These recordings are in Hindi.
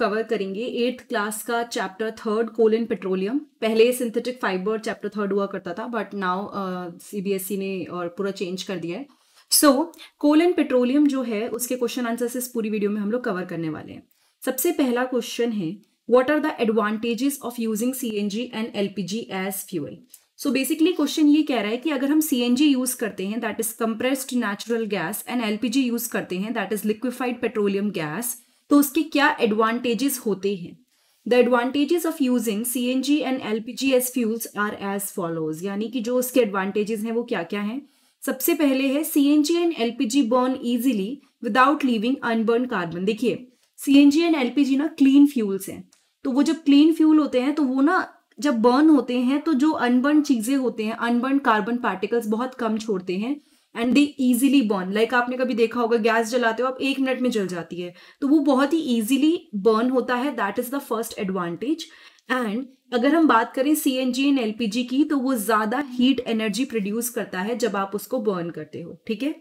कवर करेंगे एट्थ क्लास का chapter third coal and petroleum पहले सिंथेटिक फाइबर चैप्टर थर्ड हुआ करता था बट नाउ सीबीएसई ने और पूरा चेंज कर दिया है सो कोल एंड पेट्रोलियम जो है उसके क्वेश्चन आंसर इस पूरी वीडियो में हम लोग कवर करने वाले हैं सबसे पहला क्वेश्चन है what are the advantages of using C N G and L P G as fuel so basically question ये कह रहा है कि अगर हम सी एन जी यूज करते हैं that is compressed natural gas and L P G use करते हैं that is liquefied petroleum gas तो उसके क्या एडवांटेजेस होते हैं the advantages of using C N G and L P G as fuels are as follows यानी कि जो उसके एडवांटेजेस हैं वो क्या क्या हैं सबसे पहले है C N G and L P G burn easily without leaving unburnt carbon देखिए C N G and L P G ना क्लीन फ्यूल्स हैं तो वो जब क्लीन फ्यूल होते हैं तो वो ना जब बर्न होते हैं तो जो अनबर्न चीज़ें होते हैं अनबर्न कार्बन पार्टिकल्स बहुत कम छोड़ते हैं and they easily burn like आपने कभी देखा होगा गैस जलाते हो आप एक मिनट में जल जाती है तो वो बहुत ही ईजिली बर्न होता है that is the first advantage and अगर हम बात करें C N G and L P G की तो वो ज़्यादा हीट एनर्जी प्रोड्यूस करता है जब आप उसको बर्न करते हो ठीक है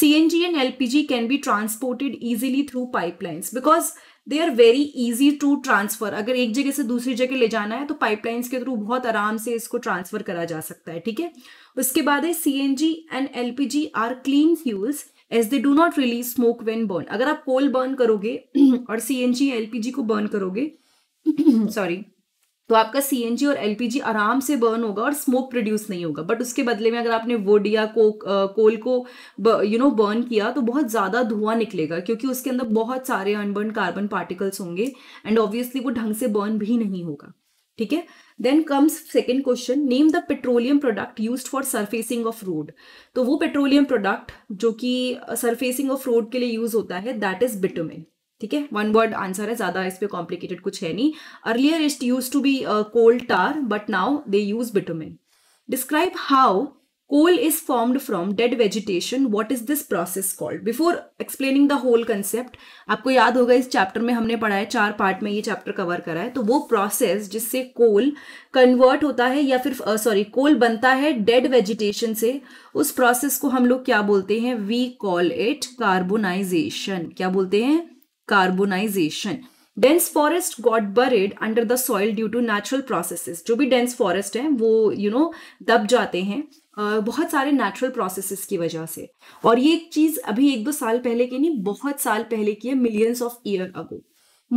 C N G and L P G can be transported easily through pipelines because they are very easy to transfer अगर एक जगह से दूसरी जगह ले जाना है तो पाइपलाइंस के थ्रू बहुत आराम से इसको ट्रांसफर करा जा सकता है ठीक है उसके बाद है C N G and L P G are clean fuels as they do not release smoke when burn अगर आप कोल बर्न करोगे और C N G L P G को बर्न करोगे सॉरी तो आपका सी और एल आराम से बर्न होगा और स्मोक प्रोड्यूस नहीं होगा बट उसके बदले में अगर आपने वुड या को, कोल को यू नो बर्न किया तो बहुत ज़्यादा धुआं निकलेगा क्योंकि उसके अंदर बहुत सारे अनबर्न कार्बन पार्टिकल्स होंगे एंड ऑब्वियसली वो ढंग से बर्न भी नहीं होगा ठीक है then comes second question name the petroleum product use for surfacing of road तो वो पेट्रोलियम प्रोडक्ट जो कि सरफेसिंग ऑफ रोड के लिए यूज होता है दैट इज बिटोमिन ठीक है वन वर्ड आंसर है ज़्यादा इस पर कॉम्प्लिकेटेड कुछ है नहीं earlier it use to be coal tar but now they use bitumen describe how coal is formed from dead vegetation what is this process called before explaining the whole concept आपको याद होगा इस चैप्टर में हमने पढ़ा है चार पार्ट में ये चैप्टर कवर करा है तो वो प्रोसेस जिससे कोल कन्वर्ट होता है या फिर सॉरी uh, कोल बनता है डेड वेजिटेशन से उस प्रोसेस को हम लोग क्या बोलते हैं वी कॉल इट कार्बोनाइजेशन क्या बोलते हैं carbonisation dense forest got buried under the soil due to natural processes जो भी डेंस फॉरेस्ट हैं वो यू you नो know, दब जाते हैं बहुत सारे नेचुरल प्रोसेसेस की वजह से और ये एक चीज अभी एक दो साल पहले की नहीं बहुत साल पहले की है millions of year ago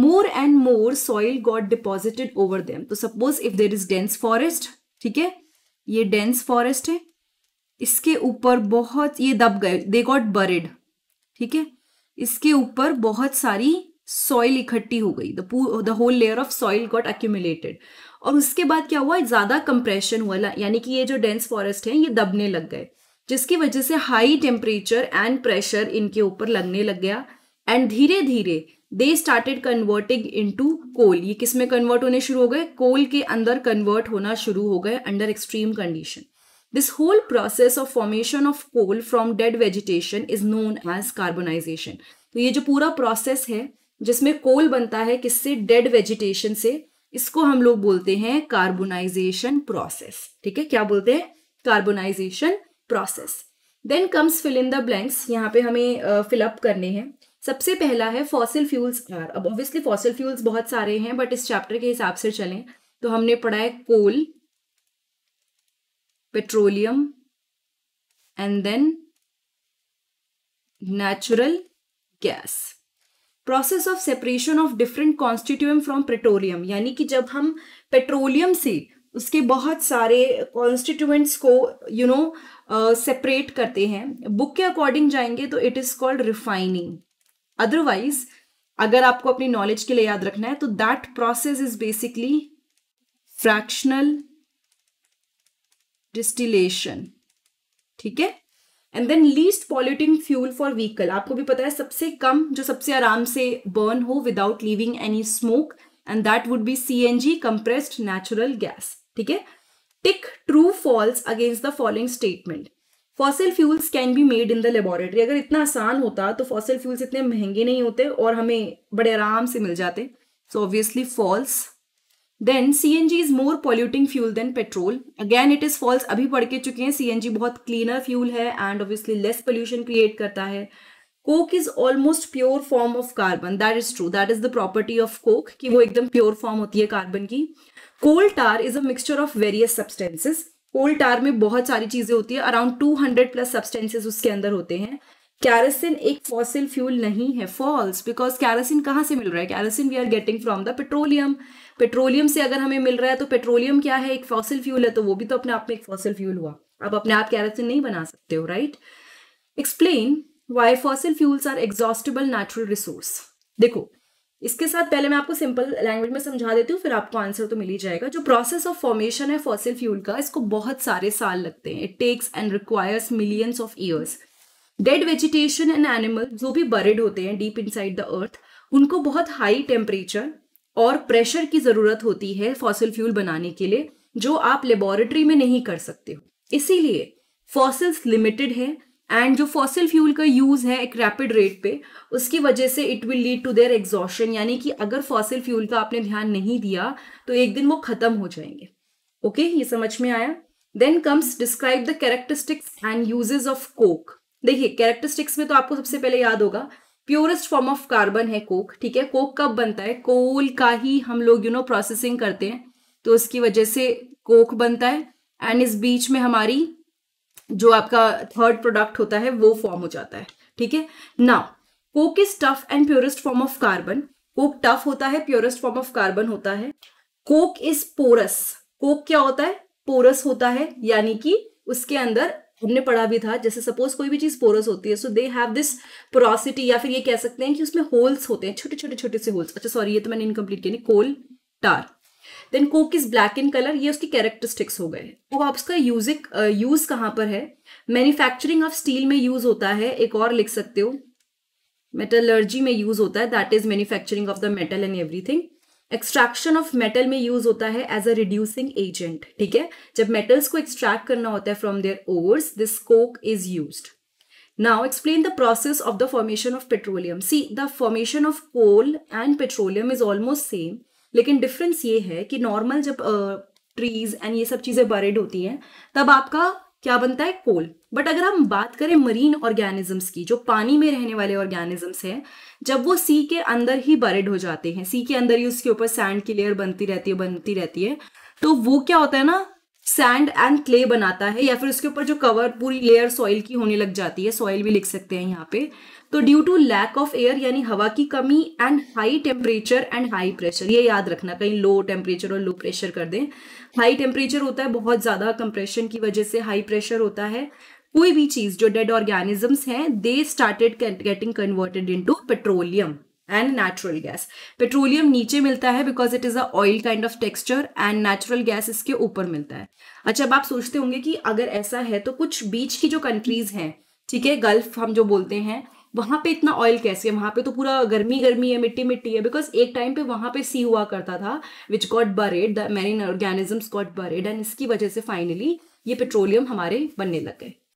more and more soil got deposited over them तो suppose if there is dense forest ठीक है ये डेंस फॉरेस्ट है इसके ऊपर बहुत ये दब गए दे गॉट बरेड ठीक है इसके ऊपर बहुत सारी सॉइल इकट्ठी हो गई the whole layer of soil got accumulated और उसके बाद क्या हुआ ज्यादा कंप्रेशन हुआ यानी कि ये जो डेंस फॉरेस्ट है ये दबने लग गए जिसकी वजह से हाई टेम्परेचर एंड प्रेशर इनके ऊपर लगने लग गया एंड धीरे धीरे they started converting into coal ये किस में कन्वर्ट होने शुरू हो गए कोल के अंदर कन्वर्ट होना शुरू हो गए under extreme condition This whole process of formation of coal from dead vegetation is known as carbonization. तो ये जो पूरा प्रोसेस है जिसमें कोल बनता है किससे डेड वेजिटेशन से इसको हम लोग बोलते हैं कार्बोनाइजेशन प्रोसेस ठीक है क्या बोलते हैं carbonisation process then comes fill in the blanks यहाँ पे हमें फिलअप uh, करने हैं सबसे पहला है फॉसिल फ्यूल्स अब ऑब्वियसली फॉसिल फ्यूल्स बहुत सारे हैं बट इस चैप्टर के हिसाब से चलें तो हमने पढ़ा है coal petroleum and then natural gas. Process of separation of different constituent from petroleum यानी कि जब हम पेट्रोलियम से उसके बहुत सारे कॉन्स्टिट्यूएंट्स को यू नो सेपरेट करते हैं बुक के अकॉर्डिंग जाएंगे तो it is called refining otherwise अगर आपको अपनी नॉलेज के लिए याद रखना है तो that process is basically fractional distillation ठीक है and then least polluting fuel for vehicle आपको भी पता है सबसे कम जो सबसे आराम से बर्न हो without leaving any smoke and that would be C N G compressed natural gas ठीक है tick true false against the following statement fossil fuels can be made in the laboratory अगर इतना आसान होता तो फॉसिल फ्यूल्स इतने महंगे नहीं होते और हमें बड़े आराम से मिल जाते so obviously false then C N G is more polluting fuel than petrol again it is false अभी पढ़ के चुके हैं सी एन जी बहुत क्लीनर फ्यूल है and obviously less pollution create करता है coke is almost pure form of carbon that is true that is the property of coke कि वो एकदम प्योर फॉर्म होती है कार्बन की coal tar is a mixture of various substances coal tar में बहुत सारी चीजें होती है around two hundred plus substances उसके अंदर होते हैं कैरोसिन एक फॉसिल फ्यूल नहीं है फॉल्स बिकॉज कैरोसिन कहाँ से मिल रहा है kerosene we are getting from the petroleum petroleum से अगर हमें मिल रहा है तो पेट्रोलियम क्या है एक फॉसिल फ्यूल है तो वो भी तो अपने आप में एक फॉसिल फ्यूल हुआ आप अपने आप कैरोसिन नहीं बना सकते हो right explain why fossil fuels are exhaustible natural resource देखो इसके साथ पहले मैं आपको सिंपल लैंग्वेज में समझा देती हूँ फिर आपको आंसर तो मिल ही जाएगा जो प्रोसेस ऑफ फॉर्मेशन है फॉसिल फ्यूल का इसको बहुत सारे साल लगते हैं it takes and requires millions of years dead vegetation and animal जो भी बरेड होते हैं deep inside the earth उनको बहुत हाई टेम्परेचर और प्रेशर की ज़रूरत होती है फॉसिल फ्यूल बनाने के लिए जो आप लेबोरेटरी में नहीं कर सकते हो इसीलिए फॉसिल्स लिमिटेड है एंड जो फॉसिल फ्यूल का यूज़ है एक रैपिड रेट पे उसकी वजह से it will lead to their exhaustion यानी कि अगर फॉसिल फ्यूल का आपने ध्यान नहीं दिया तो एक दिन वो ख़त्म हो जाएंगे ओके okay, ये समझ में आया then comes describe the characteristics and usages of coke देखिए कैरेक्टरिस्टिक्स में तो आपको सबसे पहले याद होगा प्योरेस्ट फॉर्म ऑफ कार्बन है कोक ठीक है कोक कब बनता है कोल का ही हम लोग यू नो प्रोसेसिंग करते हैं तो उसकी वजह से कोक बनता है एंड इस बीच में हमारी जो आपका थर्ड प्रोडक्ट होता है वो फॉर्म हो जाता है ठीक है ना coke is tough and purest form of carbon coke tough होता है प्योरेस्ट फॉर्म ऑफ कार्बन होता है कोक इज पोरस कोक क्या होता है पोरस होता है यानी कि उसके अंदर हमने पढ़ा भी था जैसे सपोज कोई भी चीज़ पोरस होती है so they have this porosity या फिर ये कह सकते हैं कि उसमें होल्स होते हैं छोटे छोटे छोटे से होल्स अच्छा सॉरी ये तो मैंने इनकम्प्लीट किया coal tar then coke is black in colour ये उसकी कैरेक्टरिस्टिक्स हो गए तो आप उसका यूजिक यूज कहाँ पर है मैन्युफैक्चरिंग ऑफ स्टील में यूज होता है एक और लिख सकते हो मेटलर्जी में यूज होता है that is manufacturing of the metal and everything extraction of metal में यूज होता है एज अ रिड्यूसिंग एजेंट ठीक है जब मेटल्स को एक्सट्रैक्ट करना होता है from their ores this coke is use now explain the process of the formation of petroleum see the formation of coal and petroleum is almost same लेकिन डिफरेंस ये है कि नॉर्मल जब ट्रीज uh, एंड ये सब चीजें बरेड होती हैं तब आपका क्या बनता है कोल बट अगर हम बात करें मरीन ऑर्गेनिजम्स की जो पानी में रहने वाले ऑर्गेनिजम्स हैं जब वो सी के अंदर ही बरेड हो जाते हैं सी के अंदर ही उसके ऊपर सैंड की लेयर बनती रहती है बनती रहती है तो वो क्या होता है ना सैंड एंड क्ले बनाता है या फिर उसके ऊपर जो कवर पूरी लेयर सॉइल की होने लग जाती है सॉइल भी लिख सकते हैं यहाँ पे तो due to lack of air यानी हवा की कमी and high temperature and high pressure ये याद रखना कहीं लो टेम्परेचर और लो प्रेशर कर दें हाई टेम्परेचर होता है बहुत ज़्यादा कंप्रेशन की वजह से हाई प्रेशर होता है कोई भी चीज़ जो डेड ऑर्गेनिजम्स हैं they started getting converted to petroleum and natural gas petroleum नीचे मिलता है because it is a oil kind of texture and natural gas इसके ऊपर मिलता है अच्छा अब आप सोचते होंगे कि अगर ऐसा है तो कुछ बीच की जो कंट्रीज हैं ठीक है गल्फ हम जो बोलते हैं वहां पे इतना ऑयल कैसे है वहां पे तो पूरा गर्मी गर्मी है मिट्टी मिट्टी है बिकॉज एक टाइम पे वहां पे सी हुआ करता था which got buried the marine organisms got buried and इसकी वजह से फाइनली ये पेट्रोलियम हमारे बनने लग गए